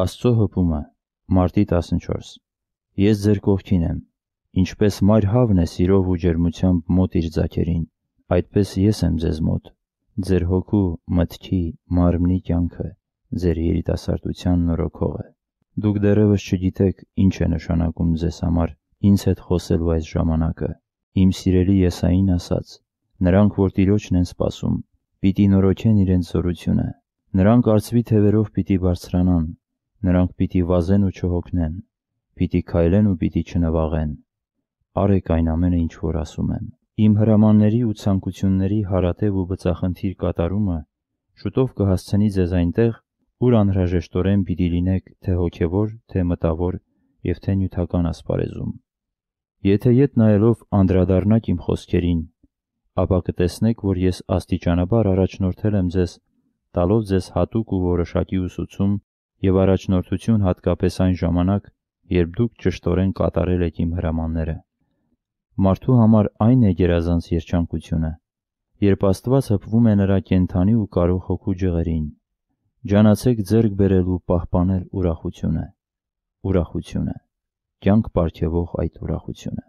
Աստծո հպումը, մարտի 14։ Ես ձեր կողքին եմ։ Ինչպես մայր հավն է սիրով ու ջերմությամբ մոտ իր ձակերին, այդպես ես եմ ձեզ մոտ։ Ձեր հոգու, մտքի, մարմնի կյանքը, ձեր երիտասարդության նորոգողը։ Դուք դեռևս չգիտեք ինչ է նշանակում ձեզ համար ինձ հետ խոսելու այս ժամանակը։ Իմ սիրելի Եսային ասաց. նրանք, որ Տիրոջն են սпасում, պիտի նորոգեն իրենց զորությունը։ Նրանք արծվի թևերով պիտի բարձրանան Նրանք պիտի վազեն ու չհոգնեն, պիտի քայլեն ու պիտի չնվաղեն։ Արեք այն ամենը, ինչ որ ասում եմ։ Իմ հրամանների ու ցանկությունների հարատև ու բծախնդիր կատարումը շուտով կհասցնի ձեզ այնտեղ, ուր անհրաժեշտորեն պիտի լինեք թե հոգևոր, թե մտավոր եւ թե նյութական ասպարեզում։ Եթե յետ նայելով անդրադառնաք իմ խոսքերին, ապա կտեսնեք, որ ես աստիճանաբար առաջնորդել եմ ձեզ, տալով ձեզ հատուկ ու որոշակի ուսուցում և առաջնորդություն հատկապես այն ժամանակ, երբ դուք ճշտորեն կատարել եք իմ հրամանները։ Մարդու համար այն է գերազանց երջանկությունը, երբ Աստված հպվում է նրա կենթանի ու կարող հոգու ջղերին։ Ջանացեք ձեռք բերել ու պահպանել ուրախությունը։ Ուրախությունը։ Կյանք պարգևող այդ ուրախությունը։